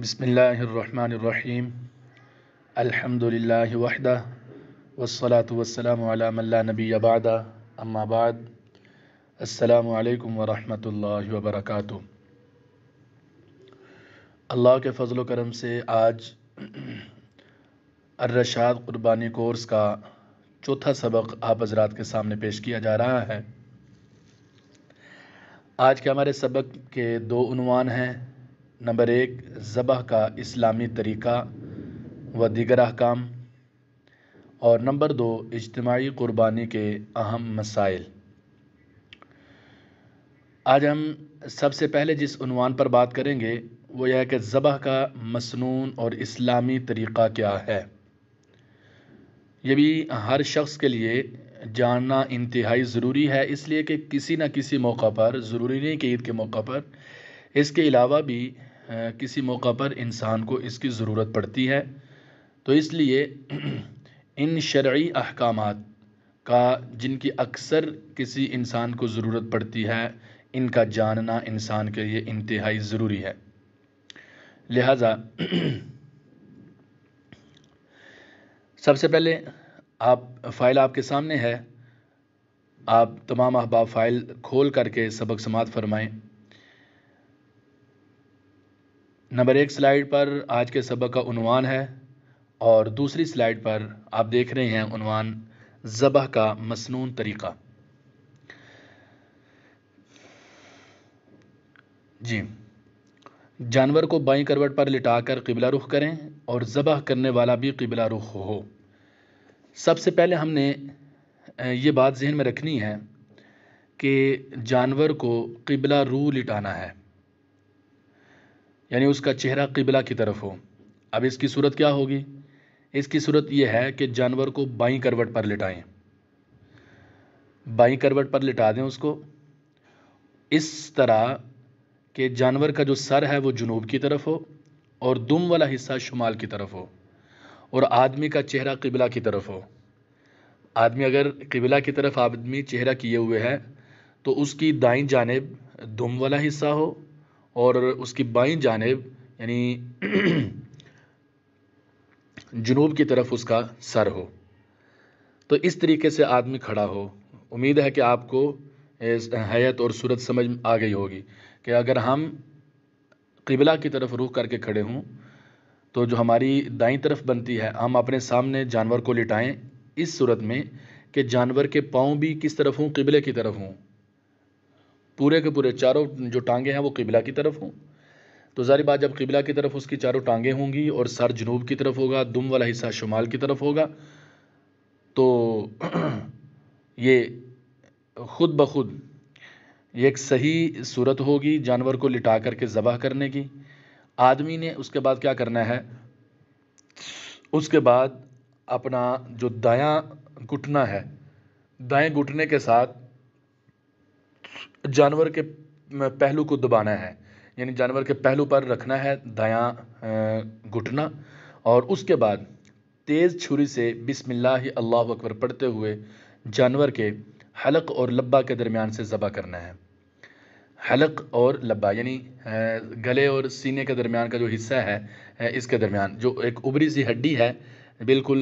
बसमीम अल्हम्दुलिल्लाह वहदा वसलात वस्सलामु अला नबी अबादा अम्माबाद अल्लाम वरम वालेकुम अल्लाह के फजल करम से आज अर्रशाद क़ुरबानी कोर्स का चौथा सबक आप हजरात के सामने पेश किया जा रहा है आज के हमारे सबक के दो उनवान हैं नंबर एक ज़बह का इस्लामी तरीक़ा व दिगर अहकाम और नंबर दो इज्तमाही क़ुरबानी के अहम मसाइल आज हम सबसे पहले जिस उनवान पर बात करेंगे वो यह है कि ज़बह का मसनून और इस्लामी तरीक़ा क्या है ये भी हर शख्स के लिए जानना इंतहाई ज़रूरी है इसलिए कि किसी न किसी मौका पर ज़रूरी नहीं कि ईद के मौका पर इसके अलावा भी किसी मौक़ा पर इंसान को इसकी ज़रूरत पड़ती है तो इसलिए इन शरई अहकाम का जिनकी अक्सर किसी इंसान को ज़रूरत पड़ती है इनका जानना इंसान के लिए इंतहाई ज़रूरी है लिहाजा सबसे पहले आप फ़ाइल आपके सामने है आप तमाम अहबाब फ़ाइल खोल करके सबक समात फरमाएं नंबर एक स्लाइड पर आज के सबक का उनवान है और दूसरी स्लाइड पर आप देख रहे हैं उनवान ज़बह का मसनून तरीक़ा जी जानवर को बाई करवट पर लिटाकर किबला रुख करें और ज़बह करने वाला भी किबला रुख हो सबसे पहले हमने ये बात जहन में रखनी है कि जानवर को किबला रू लिटाना है यानी उसका चेहरा किबला की तरफ हो अब इसकी सूरत क्या होगी इसकी सूरत यह है कि जानवर को बाई करवट पर लिटाएं बाई करवट पर लिटा दें उसको इस तरह के जानवर का जो सर है वो जुनूब की तरफ हो और दुम वाला हिस्सा शुमाल की तरफ हो और आदमी का चेहरा किबला की तरफ हो आदमी अगर किबला की तरफ आदमी चेहरा किए हुए है तो उसकी दाई जानब दुम वाला हिस्सा हो और उसकी बाई जानब यानी जुनूब की तरफ उसका सर हो तो इस तरीके से आदमी खड़ा हो उम्मीद है कि आपको हैत और सूरत समझ आ गई होगी कि अगर हम किबला की तरफ रुख करके खड़े हों तो जो हमारी दाई तरफ बनती है हम अपने सामने जानवर को लिटाएं इस सूरत में कि जानवर के पाँव भी किस तरफ हों किबले की तरफ हों पूरे के पूरे चारों जो टांगे हैं वो किबला की तरफ हों तो ज़ारी बात जब किबला की तरफ उसकी चारों टांगे होंगी और सर जनूब की तरफ होगा दुम वाला हिस्सा शुमाल की तरफ होगा तो ये खुद ब खुद ये एक सही सूरत होगी जानवर को लिटा करके ज़बह करने की आदमी ने उसके बाद क्या करना है उसके बाद अपना जो दायां घुटना है दाएं घुटने के साथ जानवर के पहलू को दबाना है यानी जानवर के पहलू पर रखना है दया घुटना और उसके बाद तेज़ छुरी से बिसमिल्ला अल्लाह अकबर पढ़ते हुए जानवर के हलक और लब्बा के दरमियान से ज़बा करना है हलक और लब्बा यानी गले और सीने के दरमियान का जो हिस्सा है इसके दरमियान जो एक उबरी सी हड्डी है बिल्कुल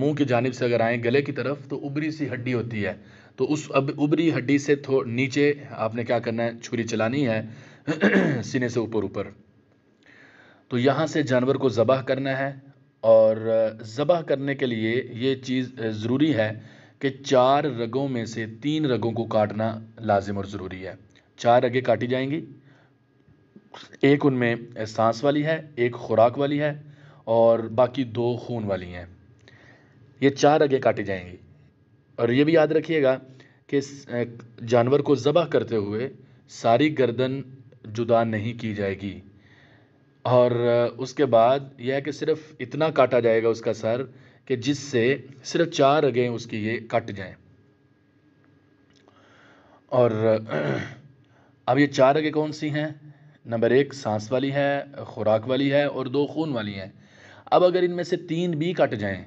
मुंह की जानब से अगर आएँ गले की तरफ तो उबरी सी हड्डी होती है तो उस अब उबरी हड्डी से थो नीचे आपने क्या करना है छुरी चलानी है सीने से ऊपर ऊपर तो यहाँ से जानवर को ज़बह करना है और ज़बह करने के लिए ये चीज़ ज़रूरी है कि चार रगों में से तीन रगों को काटना लाजिम और ज़रूरी है चार रगें काटी जाएंगी एक उनमें सांस वाली है एक खुराक वाली है और बाकी दो खून वाली हैं ये चार रगें काटी जाएंगी और ये भी याद रखिएगा कि जानवर को ज़बह करते हुए सारी गर्दन जुदा नहीं की जाएगी और उसके बाद यह है कि सिर्फ इतना काटा जाएगा उसका सर कि जिससे सिर्फ चार अगें उसकी ये कट जाएं और अब ये चार अगें कौन सी हैं नंबर एक सांस वाली है खुराक वाली है और दो खून वाली हैं अब अगर इनमें से तीन भी कट जाएं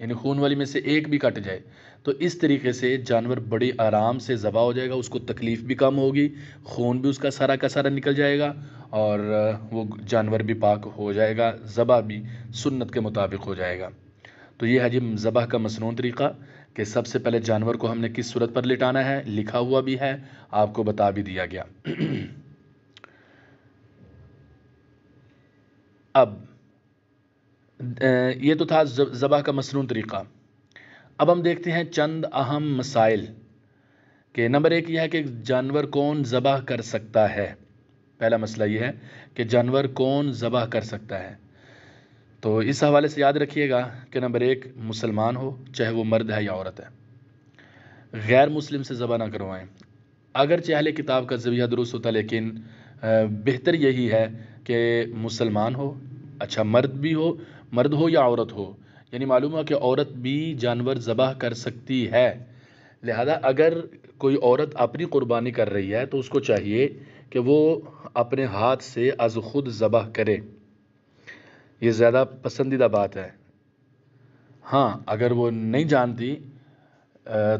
यानी खून वाली में से एक भी कट जाए तो इस तरीके से जानवर बड़े आराम से ज़बा हो जाएगा उसको तकलीफ़ भी कम होगी खून भी उसका सारा का सारा निकल जाएगा और वो जानवर भी पाक हो जाएगा ज़बा भी सुन्नत के मुताबिक हो जाएगा तो ये है जी ज़बह का मसनू तरीक़ा कि सबसे पहले जानवर को हमने किस सूरत पर लिटाना है लिखा हुआ भी है आपको बता भी दिया गया अब ये तो था ज़बह का मसनू तरीक़ा अब हम देखते हैं चंद अहम मसाइल के नंबर एक यह है कि जानवर कौन ज़बह कर सकता है पहला मसला यह है कि जानवर कौन ज़बह कर सकता है तो इस हवाले से याद रखिएगा कि नंबर एक मुसलमान हो चाहे वो मर्द है या औरत है गैर मुस्लिम से ज़बह ना करवाएं अगर चाहले किताब का जविया दुरुस्त होता लेकिन बेहतर यही है कि मुसलमान हो अच्छा मर्द भी हो मर्द हो या औरत हो यानी मालूम हुआ कि औरत भी जानवर ज़बह कर सकती है लिहाजा अगर कोई औरत अपनी क़ुरबानी कर रही है तो उसको चाहिए कि वो अपने हाथ से अज खुद ज़बह करे ये ज़्यादा पसंदीदा बात है हाँ अगर वो नहीं जानती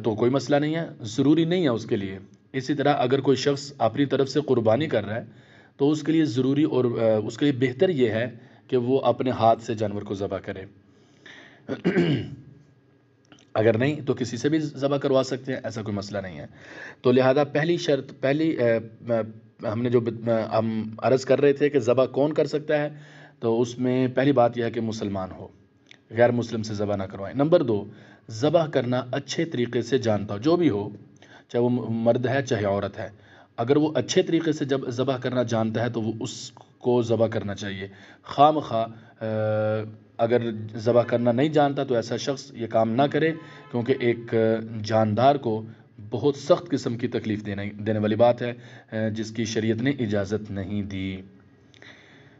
तो कोई मसला नहीं है ज़रूरी नहीं है उसके लिए इसी तरह अगर कोई शख्स अपनी तरफ से कुर्बानी कर रहा है तो उसके लिए ज़रूरी और उसके लिए बेहतर ये है कि वो अपने हाथ से जानवर को ज़बह करे अगर नहीं तो किसी से भी ज़बह करवा सकते हैं ऐसा कोई मसला नहीं है तो लिहाजा पहली शर्त पहली हमने जो हम अर्ज़ कर रहे थे कि ज़बह कौन कर सकता है तो उसमें पहली बात यह है कि मुसलमान हो गैर मुस्लिम से ज़बा ना करवाएं नंबर दो ज़बह करना अच्छे तरीके से जानता हो जो भी हो चाहे वो मर्द है चाहे औरत है अगर वो अच्छे तरीके से जब ज़बह करना जानता है तो वो उसको ज़बह करना चाहिए खाम खा अगर ज़बह करना नहीं जानता तो ऐसा शख्स ये काम ना करे क्योंकि एक जानदार को बहुत सख्त किस्म की तकलीफ़ देने देने वाली बात है जिसकी शरीयत ने इजाज़त नहीं दी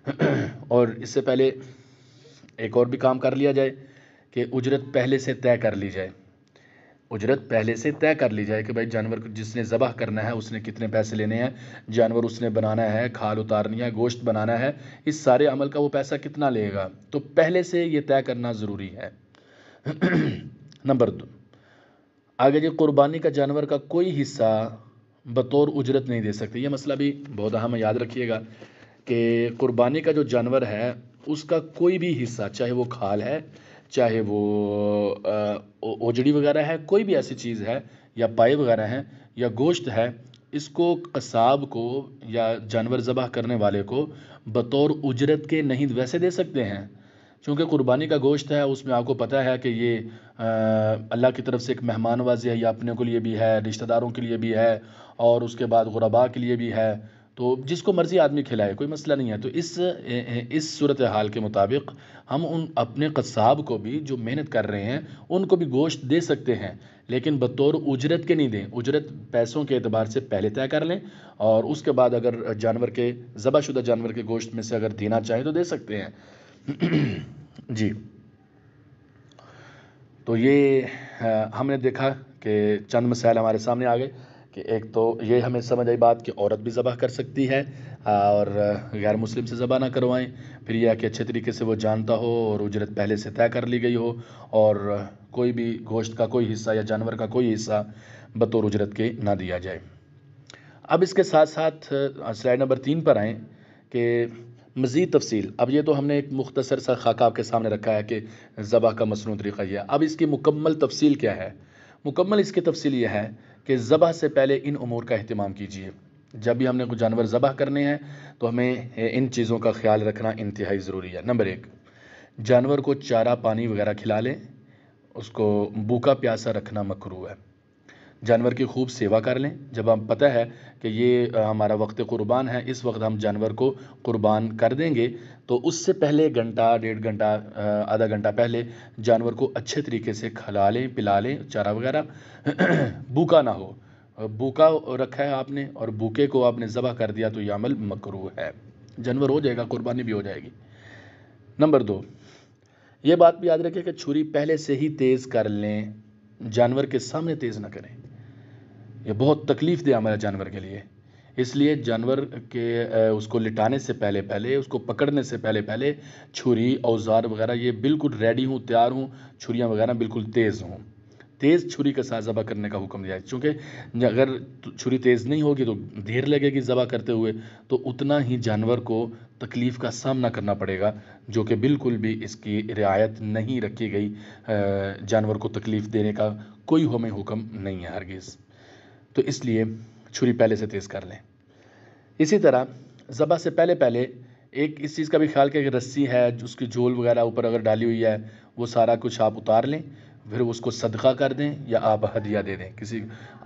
और इससे पहले एक और भी काम कर लिया जाए कि उजरत पहले से तय कर ली जाए उजरत पहले से तय कर ली जाए कि भाई जानवर को जिसने ज़बह करना है उसने कितने पैसे लेने हैं जानवर उसने बनाना है खाल उतारनी है गोश्त बनाना है इस सारे अमल का वो पैसा कितना लेगा तो पहले से ये तय करना ज़रूरी है नंबर दो आगे जी कुर्बानी का जानवर का कोई हिस्सा बतौर उजरत नहीं दे सकते ये मसला भी बहुत अहम याद रखिएगा कि कुर्बानी का जो जानवर है उसका कोई भी हिस्सा चाहे वो खाल है चाहे वो ओजड़ी वगैरह है कोई भी ऐसी चीज़ है या पाए वगैरह हैं या गोश्त है इसको कसाब को या जानवर ज़बह करने वाले को बतौर उजरत के नहीं वैसे दे सकते हैं क्योंकि कुर्बानी का गोश्त है उसमें आपको पता है कि ये अल्लाह की तरफ से एक मेहमान वाजी है या अपने के लिए भी है रिश्तेदारों के लिए भी है और उसके बाद गुरबा के लिए भी है तो जिसको मर्ज़ी आदमी खिलाए कोई मसला नहीं है तो इस इस सूरत हाल के मुताबिक हम उन अपने कसाब को भी जो मेहनत कर रहे हैं उनको भी गोश्त दे सकते हैं लेकिन बतौर उजरत के नहीं दें उजरत पैसों के अतबार से पहले तय कर लें और उसके बाद अगर जानवर के ज़बाशुदा जानवर के गोश्त में से अगर देना चाहें तो दे सकते हैं जी तो ये हमने देखा कि चंद मसाइल हमारे सामने आ गए कि एक तो ये हमें समझ आई बात कि औरत भी ज़बह कर सकती है और गैर मुस्लिम से ज़बह ना करवाएं फिर यह कि अच्छे तरीके से वो जानता हो और उजरत पहले से तय कर ली गई हो और कोई भी गोश्त का कोई हिस्सा या जानवर का कोई हिस्सा बतौर उजरत के ना दिया जाए अब इसके साथ साथ स्लाइड नंबर तीन पर आएँ कि मज़ीद तफसील अब ये तो हमने एक मुख्तसर सा खाका आपके सामने रखा है कि ज़बह का मसनू तरीक़ा यह अब इसकी मुकम्मल तफसील क्या है मुकम्मल इसकी तफसील यह है कि ज़बह से पहले इन अमूर का अहतमाम कीजिए जब भी हमने कुछ जानवर ज़बह करने हैं तो हमें इन चीज़ों का ख्याल रखना इंतहाई ज़रूरी है नंबर एक जानवर को चारा पानी वगैरह खिला लें उसको भूखा प्यासा रखना मकरू है जानवर की खूब सेवा कर लें जब हम पता है कि ये हमारा वक्त क़ुरबान है इस वक्त हम जानवर को क़ुरबान कर देंगे तो उससे पहले घंटा डेढ़ घंटा आधा घंटा पहले जानवर को अच्छे तरीके से खिला लें पिला लें चारा वगैरह भूखा ना हो भूखा रखा है आपने और भूखे को आपने ज़बह कर दिया तो यह अमल मकरू है जानवर हो जाएगा कुर्बानी भी हो जाएगी नंबर दो ये बात भी याद रखें कि छुरी पहले से ही तेज़ कर लें जानवर के सामने तेज़ ना करें ये बहुत तकलीफ़ दे हमारे जानवर के लिए इसलिए जानवर के उसको लिटाने से पहले पहले उसको पकड़ने से पहले पहले छुरी औज़ार वगैरह ये बिल्कुल रेडी हूँ तैयार हूँ छुरियाँ वगैरह बिल्कुल तेज़ हों तेज़ छुरी के साथ ज़बह करने का हुक्म दिया है क्योंकि अगर तो छुरी तेज़ नहीं होगी तो देर लगेगी ज़बा करते हुए तो उतना ही जानवर को तकलीफ़ का सामना करना पड़ेगा जो कि बिल्कुल भी इसकी रियायत नहीं रखी गई जानवर को तकलीफ़ देने का कोई हमें हुक्म नहीं है हरगिज़ तो इसलिए छुरी पहले से तेज़ कर लें इसी तरह ज़बा से पहले पहले एक इस चीज़ का भी ख्याल कि रस्सी है उसकी झोल वगैरह ऊपर अगर डाली हुई है वो सारा कुछ आप उतार लें फिर उसको सदका कर दें या आप हदिया दे दें किसी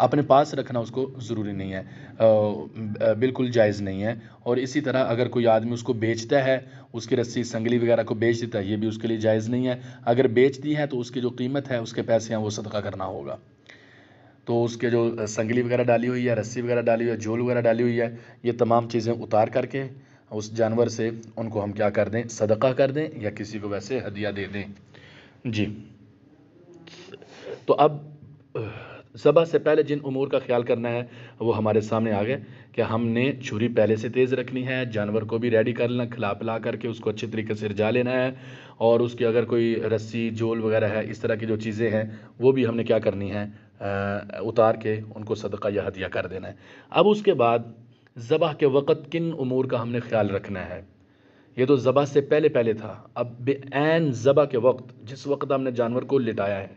अपने पास रखना उसको ज़रूरी नहीं है बिल्कुल जायज़ नहीं है और इसी तरह अगर कोई आदमी उसको बेचता है उसकी रस्सी संगली वगैरह को बेच देता है ये भी उसके लिए जायज़ नहीं है अगर बेच दी है तो उसकी जो कीमत है उसके पैसे हैं वो सदका करना होगा तो उसके जो संगली वगैरह डाली हुई है रस्सी वगैरह डाली हुई है झोल वगैरह डाली हुई है ये तमाम चीज़ें उतार करके उस जानवर से उनको हम क्या कर दें सदका कर दें या किसी को वैसे हदिया दे दें जी तो अब सबा से पहले जिन उमूर का ख्याल करना है वो हमारे सामने आ गए कि हमने छुरी पहले से तेज़ रखनी है जानवर को भी रेडी कर लेना खिला पिला करके उसको अच्छे तरीके से रिझा लेना है और उसकी अगर कोई रस्सी जोल वगैरह है इस तरह की जो चीज़ें हैं वो भी हमने क्या करनी है उतार के उनको सदका या हदिया कर देना है अब उसके बाद ज़बह के वक़्त किन अमूर का हमने ख्याल रखना है ये तो ज़बह से पहले पहले था अब बेन ज़बह के वक्त जिस वक्त हमने जानवर को लिटाया है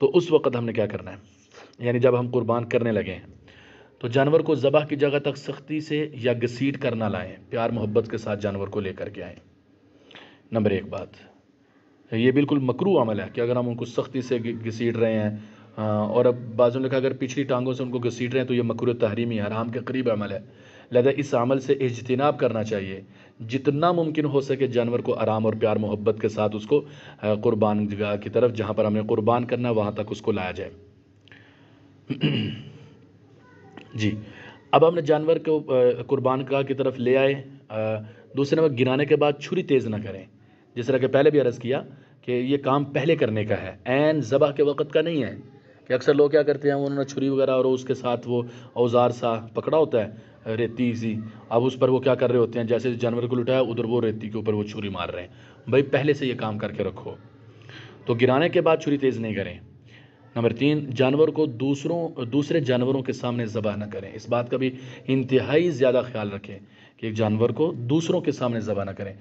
तो उस वक्त हमने क्या करना है यानी जब हम कुर्बान करने लगे हैं तो जानवर को ज़बह की जगह तक सख्ती से या घसीट कर ना लाएँ प्यार मोहब्बत के साथ जानवर को लेकर के आएँ नंबर एक बात ये बिल्कुल मकरू अमल है कि अगर हम उनको सख्ती से घसीट रहे हैं और अब बाज़ों ने कहा अगर पिछली टांगों से उनको घसीट रहे हैं तो ये मकर तहरीमी हराम के करीब अमल है लिहाजा इस अमल से इजतनाब करना चाहिए जितना मुमकिन हो सके जानवर को आराम और प्यार मोहब्बत के साथ उसको क़ुरबान जगह की तरफ जहाँ पर हमें क़ुरबान करना है वहाँ तक उसको लाया जाए जी अब हमने जानवर को क़ुरबान गाह की तरफ ले आए दूसरे नंबर गिराने के बाद छुरी तेज़ ना करें जिस तरह के पहले भी अर्ज़ किया कि ये काम पहले करने का है एन ज़बह के वक़्त का नहीं है कि अक्सर लोग क्या करते हैं उन्होंने छुरी वगैरह और उसके साथ वो औजार सा पकड़ा होता है रेती सी अब उस पर वो क्या कर रहे होते हैं जैसे जानवर को लुटाया उधर वो रेती के ऊपर वो छुरी मार रहे हैं भाई पहले से ये काम करके रखो तो गिराने के बाद छुरी तेज़ नहीं करें नंबर तीन जानवर को दूसरों दूसरे जानवरों के सामने ज़बह न करें इस बात का भी इंतहाई ज़्यादा ख्याल रखें कि एक जानवर को दूसरों के सामने ज़बह न करें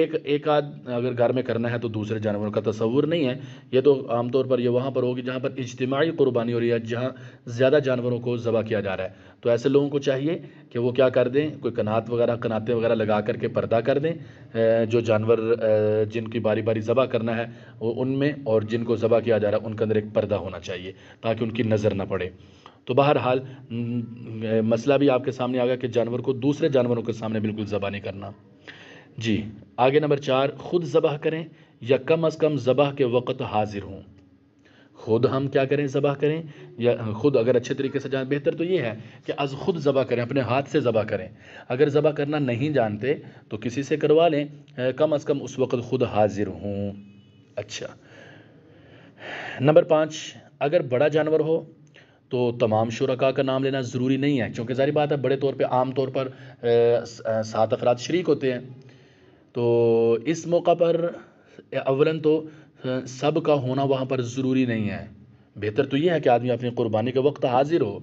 एक एक आध अगर घर में करना है तो दूसरे जानवरों का तस्वुर नहीं है ये तो आमतौर पर यह वहाँ पर होगी जहाँ पर इज्तमाही कुर्बानी हो रही है जहाँ ज़्यादा जानवरों को ज़बह किया जा रहा है तो ऐसे लोगों को चाहिए कि वो क्या कर दें कोई कनात वगैरह कनाते वगैरह लगा करके पर्दा कर दें जो जानवर जिनकी बारी बारी ज़बह करना है वो उनमें और जिनको ज़बह किया जा रहा है उनके अंदर एक पर्दा होना चाहिए ताकि उनकी नज़र ना पड़े तो बहरहाल मसला भी आपके सामने आ गया कि जानवर को दूसरे जानवरों के सामने बिल्कुल ज़बह नहीं करना जी आगे नंबर चार ख़ुद ज़बह करें या कम अज़ कम ज़बह के वक़्त हाजिर हों खुद हम क्या करें ज़बह करें या ख़ुद अगर अच्छे तरीके से जान बेहतर तो ये है कि अज़ ख़ुद ज़बह करें अपने हाथ से ज़बह करें अगर ज़बह करना नहीं जानते तो किसी से करवा लें कम अज़ कम उस वक़्त ख़ुद हाजिर हूँ अच्छा नंबर पाँच अगर बड़ा जानवर हो तो तमाम शुरा का नाम लेना ज़रूरी नहीं है क्योंकि जारी बात है बड़े तौर पर आम तौर पर सात अफराद शरीक होते हैं तो इस मौका पर अवलन तो हाँ, सब का होना वहाँ पर ज़रूरी नहीं है बेहतर तो ये है कि आदमी अपनी क़ुरबानी के वक्त हाज़िर हो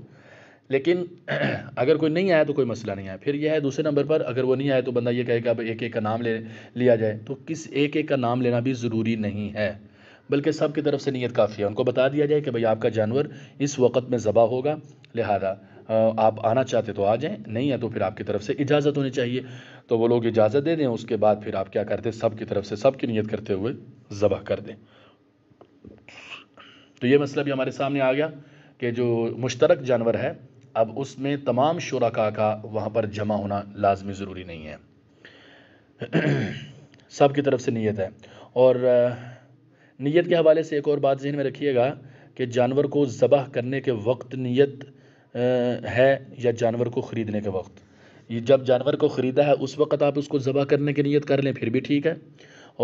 लेकिन अगर कोई नहीं आया तो कोई मसला नहीं है फिर यह है दूसरे नंबर पर अगर वो नहीं आए तो बंदा ये कहेगा अब एक एक का नाम ले लिया जाए तो किस एक एक का नाम लेना भी ज़रूरी नहीं है बल्कि सब की तरफ से नीयत काफ़ी है उनको बता दिया जाए कि भाई आपका जानवर इस वक्त में ज़बा होगा लिहाजा आप आना चाहते तो आ जाएं नहीं है तो फिर आपकी तरफ से इजाज़त होनी चाहिए तो वो लोग इजाज़त दे दें उसके बाद फिर आप क्या करते सब की तरफ से सब की नीयत करते हुए ज़बह कर दें तो ये मसला भी हमारे सामने आ गया कि जो मुश्तरक जानवर है अब उसमें तमाम शुरा का वहाँ पर जमा होना लाजमी ज़रूरी नहीं है सब की तरफ से नीयत है और नीयत के हवाले से एक और बात जहन में रखिएगा कि जानवर को ज़बह करने के वक्त नीयत है या जानवर को ख़रीदने के वक्त ये जब जानवर को ख़रीदा है उस वक़्त आप उसको ज़बह करने की नीयत कर लें फिर भी ठीक है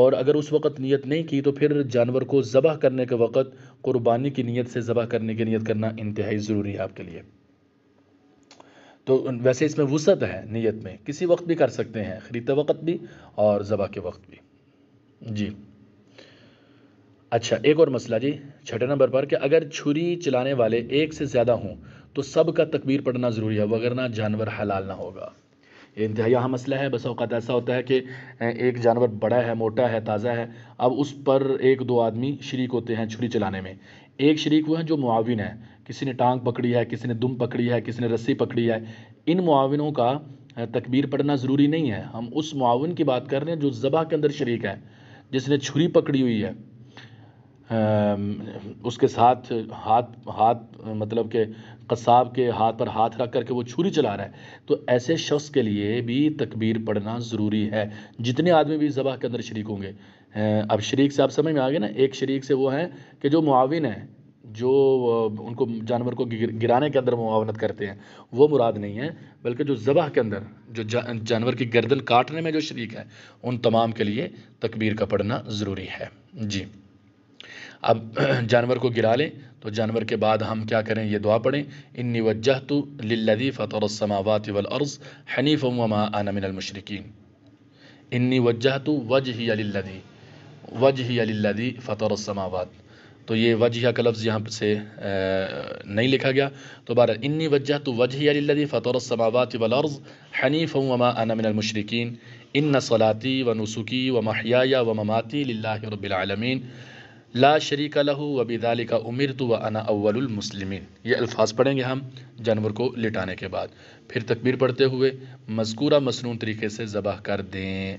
और अगर उस वक़्त नियत नहीं की तो फिर जानवर को ज़बह करने के वक़्त क़ुरबानी की नीयत से ज़बह करने की नीयत करना इंतहाई ज़रूरी है आपके लिए तो वैसे इसमें वसत है नीयत में किसी वक्त भी कर सकते हैं ख़रीदते वक्त भी और ज़बह के वक्त भी जी अच्छा एक और मसला जी छठे नंबर पर कि अगर छुरी चलाने वाले एक से ज़्यादा हों तो सब का तकबीर पढ़ना ज़रूरी है वगरना जानवर हलाल ना होगा इंतहाई अहम मसला है बस अवत ऐसा होता है कि एक जानवर बड़ा है मोटा है ताज़ा है अब उस पर एक दो आदमी शरीक होते हैं छुरी चलाने में एक शरीक वो है जो मुआविन है किसी ने टांग पकड़ी है किसी ने दुम पकड़ी है किसी ने रस्सी पकड़ी है इन मुआविनों का तकबीर पढ़ना ज़रूरी नहीं है हम उस मुआवन की बात कर रहे हैं जो ज़बा के अंदर शरीक है जिसने छुरी पकड़ी हुई है उसके साथ हाथ हाथ मतलब के कसाब के हाथ पर हाथ रख करके वो छुरी चला रहा है तो ऐसे शख्स के लिए भी तकबीर पढ़ना ज़रूरी है जितने आदमी भी ज़बह के अंदर शरीक होंगे अब शरीक से आप समझ में आ गए ना एक शरीक से वो हैं कि जो मुआविन हैं जो उनको जानवर को गिराने के अंदर मुआवनत करते हैं वो मुराद नहीं है बल्कि जो ज़बह के अंदर जो जानवर की गर्दन काटने में जो शरीक है उन तमाम के लिए तकबीर का पढ़ना ज़रूरी है जी अब जानवर को गिरा लें तो जानवर के बाद हम क्या करें ये दुआ पढ़ें इन्नी वजह तो लदी फ़तरसमावत वलअर्ज़ हनीफ़ उमा आनमिनमशरकिन इन्नी वजह तो वज ही अलिल्लि वज ही अल्लदी फ़तरसमावत तो ये वजह का लफ्ज़ यहाँ से नहीं लिखा गया तो बार इन्नी वजह तो वजह अल्लदी फ़तरसमावत वलअर्ज़ हनीफ़ उमा आनमिनमशरकिन इन सलाती व नसुकी व महिया व ममाती लाबिलमिन ला शरीक लहू वबीदाली का उमिर तो व अना अव्वलमसलिमिन ये अल्फाज पढ़ेंगे हम जानवर को लिटाने के बाद फिर तकबीर पढ़ते हुए मजकूरा मसनून तरीके से ज़बह कर दें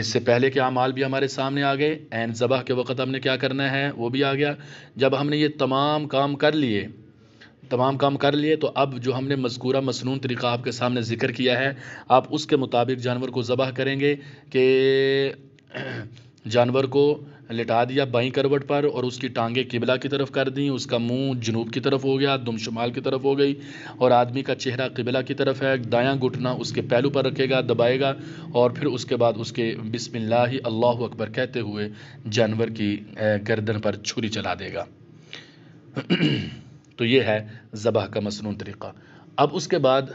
इससे पहले के अमाल भी हमारे सामने आ गए एन ज़बह के वक़्त हमने क्या करना है वो भी आ गया जब हमने ये तमाम काम कर लिए तमाम काम कर लिए तो अब जो हमने मजकूरा मसनून तरीका आपके सामने ज़िक्र किया है आप उसके मुताबिक जानवर को ज़बह करेंगे कि जानवर को लिटा दिया बाई करवट पर और उसकी टांगें किबला की तरफ कर दी उसका मुंह जनूब की तरफ हो गया दुम शुमाल की तरफ हो गई और आदमी का चेहरा किबला की तरफ है दायां घुटना उसके पहलू पर रखेगा दबाएगा और फिर उसके बाद उसके बिसमिल्ला अल्लाह अकबर कहते हुए जानवर की गर्दन पर छुरी चला देगा तो ये है ज़बह का मसनून तरीक़ा अब उसके बाद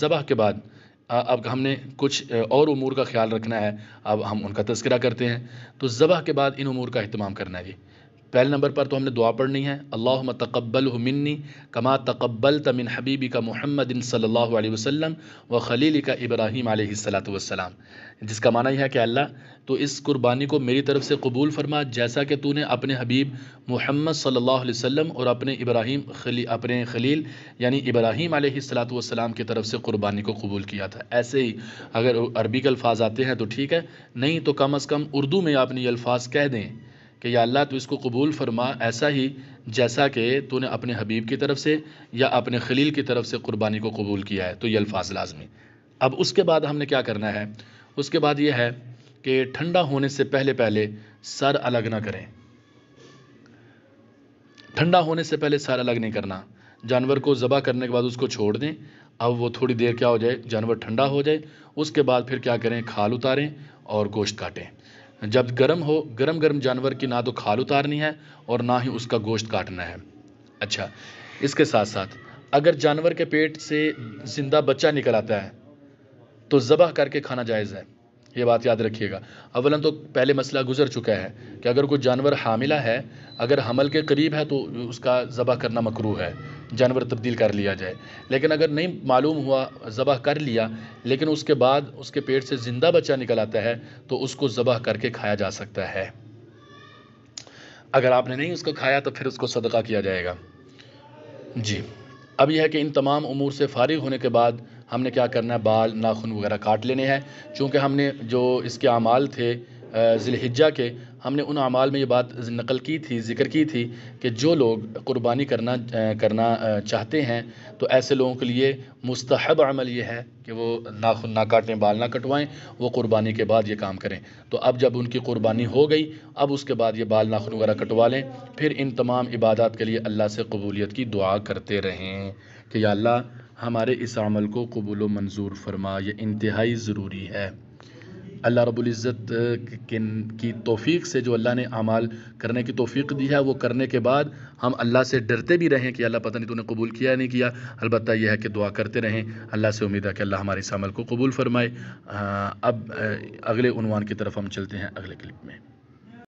ज़बह के बाद अब हमने कुछ और उमूर का ख्याल रखना है अब हम उनका तस्करा करते हैं तो ज़बह के बाद इन उमूर का अहतमाम करना है जी पहले नंबर पर तो हमने दुआ पढ़नी है अल्लाह तकबल मिन्नी कमा तकबल तमिन हबीबी का मोहम्मद सल्ला वसम व खलील का इब्राहिम सलाम जिसका माना यह है कि अल्लाह तो इस कुर्बानी को मेरी तरफ से कबूल फरमा जैसा कि तूने अपने हबीब मोहम्मद सल्ला वसम और अपने इब्राहिम खली अपने खलील यानी इब्राहिम वसलाम की तरफ से कुर्बानी को कबूल किया था ऐसे ही अगर अरबी के अल्फाज आते हैं तो ठीक है नहीं तो कम अज़ कम उर्दू में आपने ये अल्फाज कह दें कि या अल्लाह तो इसको कबूल फरमा ऐसा ही जैसा कि तूने अपने हबीब की तरफ से या अपने खलील की तरफ से क़ुरबानी को कबूल किया है तो ये अल्फाज लाजमी अब उसके बाद हमने क्या करना है उसके बाद ये है कि ठंडा होने से पहले पहले सर अलग ना करें ठंडा होने से पहले सर अलग नहीं करना जानवर को ज़बह करने के बाद उसको छोड़ दें अब वो थोड़ी देर क्या हो जाए जानवर ठंडा हो जाए उसके बाद फिर क्या करें खाल उतारें और गोश्त काटें जब गर्म हो गर्म गर्म जानवर की ना तो खाल उतारनी है और ना ही उसका गोश्त काटना है अच्छा इसके साथ साथ अगर जानवर के पेट से ज़िंदा बच्चा निकल आता है तो ज़बह करके खाना जायज़ है ये बात याद रखिएगा अवला तो पहले मसला गुजर चुका है कि अगर कोई जानवर हामिला है अगर हमल के करीब है तो उसका ज़बह करना मकरू है जानवर तब्दील कर लिया जाए लेकिन अगर नहीं मालूम हुआ ज़बह कर लिया लेकिन उसके बाद उसके पेट से ज़िंदा बच्चा निकल आता है तो उसको ज़बह करके खाया जा सकता है अगर आपने नहीं उसको खाया तो फिर उसको सदका किया जाएगा जी अब यह है कि इन तमाम अमूर से फारिग होने के बाद हमने क्या करना है बाल नाखून वगैरह काट लेने हैं चूँकि हमने जो इसके अमाल थे ज़िलहिज्जा के हमने उन अमाल में ये बात नकल की थी ज़िक्र की थी कि जो लोग क़ुरबानी करना करना चाहते हैं तो ऐसे लोगों के लिए मुस्तहब अमल ये है कि वो नाखुन ना काटें बाल ना कटवाएं वो क़ुरबानी के बाद ये काम करें तो अब जब उनकी क़ुरबानी हो गई अब उसके बाद ये बाल नाखुन वगैरह कटवा लें फिर इन तमाम इबादत के लिए अल्लाह से कबूलियत की दुआ करते रहें कि अल्लाह हमारे इस अमल को कबूल मंजूर फरमा ये इंतहाई ज़रूरी है अल्लाह रबुल्ज़त की तोफ़ी से जो अल्लाह ने अमाल करने की तोफ़ी दी है वो करने के बाद हम अल्लाह से डरते भी रहें कि अल्लाह पता नहीं तूने कबूल किया या नहीं किया अलबत्त यह है कि दुआ करते रहें अल्लाह से उम्मीद है कि अल्लाह हमारे इस अमल को कबूल फरमाए अब अगले उनवान की तरफ हम चलते हैं अगले क्लिप में